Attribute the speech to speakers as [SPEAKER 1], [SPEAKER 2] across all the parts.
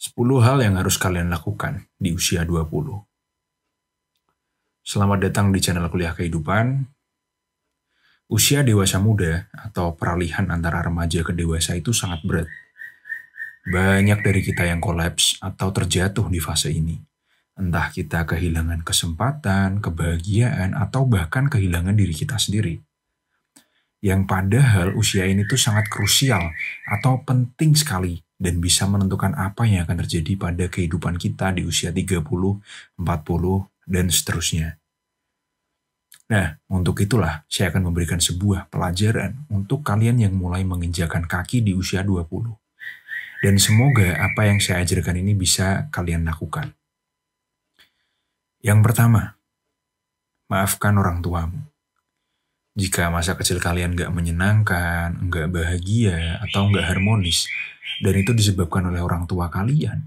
[SPEAKER 1] 10 hal yang harus kalian lakukan di usia 20. Selamat datang di channel Kuliah Kehidupan. Usia dewasa muda atau peralihan antara remaja ke dewasa itu sangat berat. Banyak dari kita yang kolaps atau terjatuh di fase ini. Entah kita kehilangan kesempatan, kebahagiaan, atau bahkan kehilangan diri kita sendiri. Yang padahal usia ini tuh sangat krusial atau penting sekali dan bisa menentukan apa yang akan terjadi pada kehidupan kita di usia 30, 40, dan seterusnya. Nah, untuk itulah saya akan memberikan sebuah pelajaran untuk kalian yang mulai menginjakan kaki di usia 20. Dan semoga apa yang saya ajarkan ini bisa kalian lakukan. Yang pertama, maafkan orang tuamu. Jika masa kecil kalian gak menyenangkan, gak bahagia, atau gak harmonis, dan itu disebabkan oleh orang tua kalian.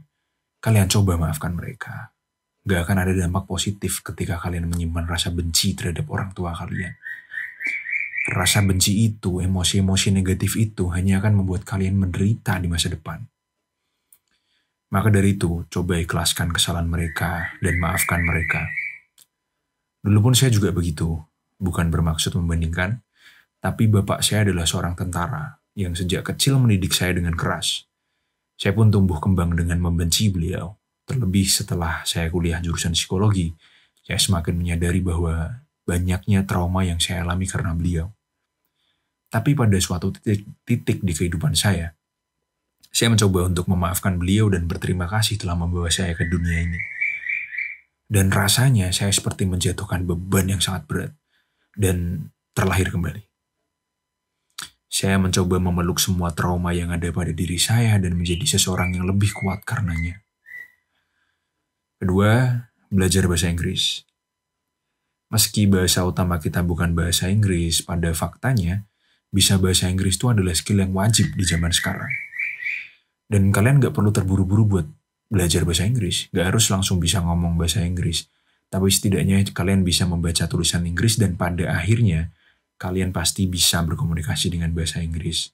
[SPEAKER 1] Kalian coba maafkan mereka. Gak akan ada dampak positif ketika kalian menyimpan rasa benci terhadap orang tua kalian. Rasa benci itu, emosi-emosi negatif itu hanya akan membuat kalian menderita di masa depan. Maka dari itu, coba ikhlaskan kesalahan mereka dan maafkan mereka. Dulu pun saya juga begitu, bukan bermaksud membandingkan, tapi bapak saya adalah seorang tentara yang sejak kecil mendidik saya dengan keras. Saya pun tumbuh kembang dengan membenci beliau. Terlebih setelah saya kuliah jurusan psikologi, saya semakin menyadari bahwa banyaknya trauma yang saya alami karena beliau. Tapi pada suatu titik, titik di kehidupan saya, saya mencoba untuk memaafkan beliau dan berterima kasih telah membawa saya ke dunia ini. Dan rasanya saya seperti menjatuhkan beban yang sangat berat dan terlahir kembali. Saya mencoba memeluk semua trauma yang ada pada diri saya dan menjadi seseorang yang lebih kuat karenanya. Kedua, belajar bahasa Inggris. Meski bahasa utama kita bukan bahasa Inggris, pada faktanya, bisa bahasa Inggris itu adalah skill yang wajib di zaman sekarang. Dan kalian gak perlu terburu-buru buat belajar bahasa Inggris. Gak harus langsung bisa ngomong bahasa Inggris. Tapi setidaknya kalian bisa membaca tulisan Inggris dan pada akhirnya kalian pasti bisa berkomunikasi dengan bahasa Inggris.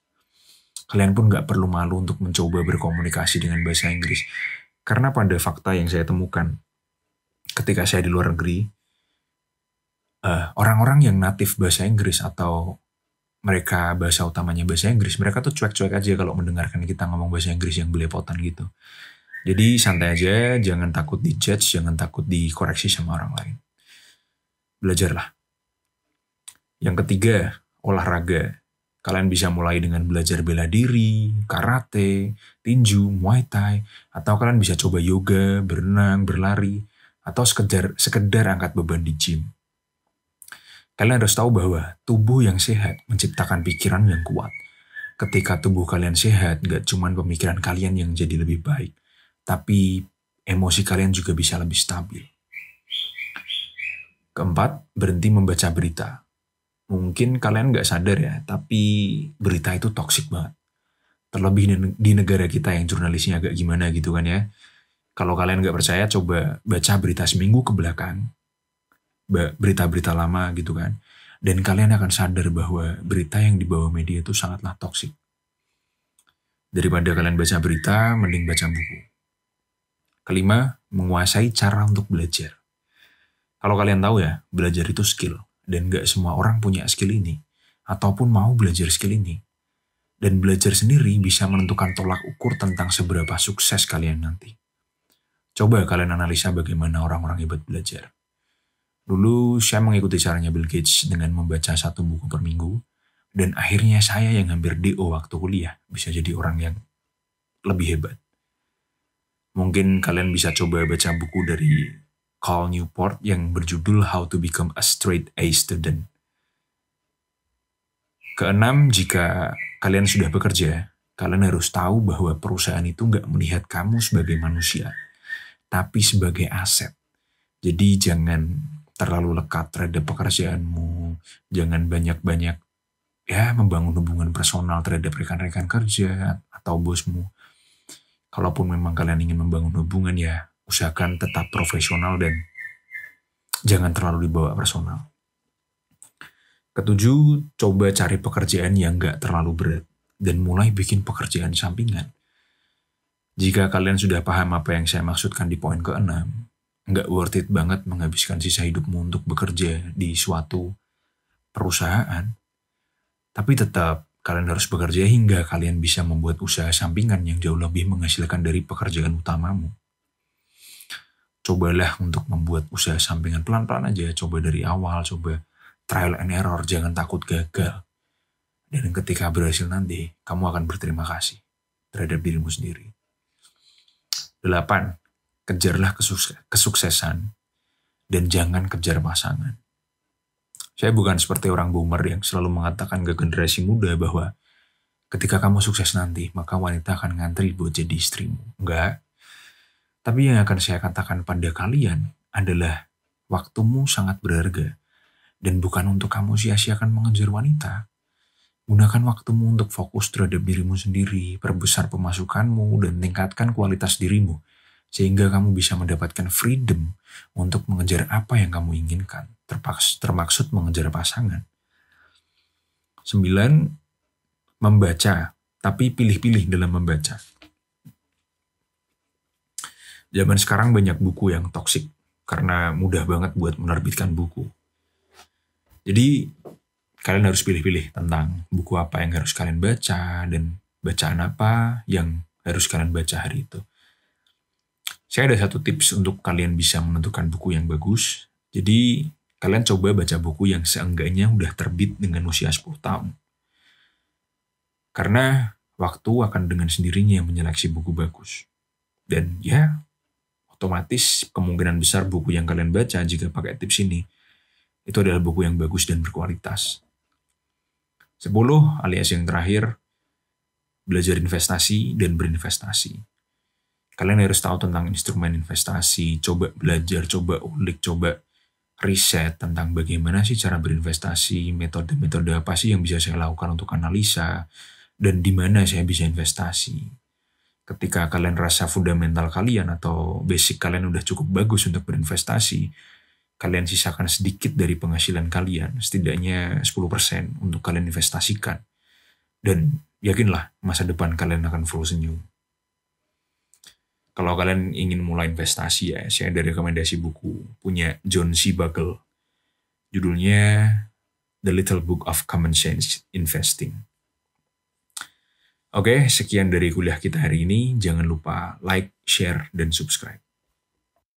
[SPEAKER 1] Kalian pun gak perlu malu untuk mencoba berkomunikasi dengan bahasa Inggris. Karena pada fakta yang saya temukan, ketika saya di luar negeri, eh, orang-orang uh, yang natif bahasa Inggris atau mereka bahasa utamanya bahasa Inggris, mereka tuh cuek-cuek aja kalau mendengarkan kita ngomong bahasa Inggris yang belepotan gitu. Jadi santai aja, jangan takut di judge, jangan takut dikoreksi sama orang lain. Belajarlah. Yang ketiga, olahraga. Kalian bisa mulai dengan belajar bela diri, karate, tinju, muay thai, atau kalian bisa coba yoga, berenang, berlari, atau sekedar sekedar angkat beban di gym. Kalian harus tahu bahwa tubuh yang sehat menciptakan pikiran yang kuat. Ketika tubuh kalian sehat, gak cuma pemikiran kalian yang jadi lebih baik, tapi emosi kalian juga bisa lebih stabil. Keempat, berhenti membaca berita. Mungkin kalian nggak sadar ya, tapi berita itu toksik banget. Terlebih di negara kita yang jurnalisnya agak gimana gitu kan ya. Kalau kalian nggak percaya, coba baca berita seminggu ke belakang. Berita-berita lama gitu kan. Dan kalian akan sadar bahwa berita yang dibawa media itu sangatlah toksik. Daripada kalian baca berita, mending baca buku. Kelima, menguasai cara untuk belajar. Kalau kalian tahu ya, belajar itu skill. Dan gak semua orang punya skill ini, ataupun mau belajar skill ini. Dan belajar sendiri bisa menentukan tolak ukur tentang seberapa sukses kalian nanti. Coba kalian analisa bagaimana orang-orang hebat belajar. Dulu saya mengikuti caranya Bill Gates dengan membaca satu buku per minggu, dan akhirnya saya yang hampir DO waktu kuliah bisa jadi orang yang lebih hebat. Mungkin kalian bisa coba baca buku dari Carl Newport yang berjudul How to Become a Straight A Student. Keenam, jika kalian sudah bekerja, kalian harus tahu bahwa perusahaan itu nggak melihat kamu sebagai manusia, tapi sebagai aset. Jadi jangan terlalu lekat terhadap pekerjaanmu, jangan banyak-banyak ya membangun hubungan personal terhadap rekan-rekan kerja atau bosmu. Kalaupun memang kalian ingin membangun hubungan ya usahakan tetap profesional dan jangan terlalu dibawa personal. Ketujuh, coba cari pekerjaan yang gak terlalu berat dan mulai bikin pekerjaan sampingan. Jika kalian sudah paham apa yang saya maksudkan di poin keenam, nggak worth it banget menghabiskan sisa hidupmu untuk bekerja di suatu perusahaan. Tapi tetap kalian harus bekerja hingga kalian bisa membuat usaha sampingan yang jauh lebih menghasilkan dari pekerjaan utamamu cobalah untuk membuat usaha sampingan pelan-pelan aja, coba dari awal, coba trial and error, jangan takut gagal. Dan ketika berhasil nanti, kamu akan berterima kasih terhadap dirimu sendiri. Delapan, kejarlah kesuksesan dan jangan kejar pasangan. Saya bukan seperti orang boomer yang selalu mengatakan ke generasi muda bahwa ketika kamu sukses nanti, maka wanita akan ngantri buat jadi istrimu. Enggak, tapi yang akan saya katakan pada kalian adalah waktumu sangat berharga dan bukan untuk kamu sia-siakan mengejar wanita. Gunakan waktumu untuk fokus terhadap dirimu sendiri, perbesar pemasukanmu, dan tingkatkan kualitas dirimu sehingga kamu bisa mendapatkan freedom untuk mengejar apa yang kamu inginkan, terpaks, termaksud mengejar pasangan. Sembilan Membaca, tapi pilih-pilih dalam membaca. Zaman sekarang banyak buku yang toksik karena mudah banget buat menerbitkan buku. Jadi kalian harus pilih-pilih tentang buku apa yang harus kalian baca dan bacaan apa yang harus kalian baca hari itu. Saya ada satu tips untuk kalian bisa menentukan buku yang bagus. Jadi kalian coba baca buku yang seenggaknya udah terbit dengan usia 10 tahun. Karena waktu akan dengan sendirinya menyeleksi buku bagus. Dan ya, otomatis kemungkinan besar buku yang kalian baca jika pakai tips ini itu adalah buku yang bagus dan berkualitas. 10 alias yang terakhir belajar investasi dan berinvestasi. Kalian harus tahu tentang instrumen investasi, coba belajar, coba ulik, coba riset tentang bagaimana sih cara berinvestasi, metode-metode apa sih yang bisa saya lakukan untuk analisa, dan di mana saya bisa investasi ketika kalian rasa fundamental kalian atau basic kalian udah cukup bagus untuk berinvestasi, kalian sisakan sedikit dari penghasilan kalian, setidaknya 10% untuk kalian investasikan. Dan yakinlah masa depan kalian akan full senyum. Kalau kalian ingin mulai investasi ya, saya ada rekomendasi buku punya John C. Buckle. Judulnya The Little Book of Common Sense Investing. Oke, sekian dari kuliah kita hari ini. Jangan lupa like, share, dan subscribe.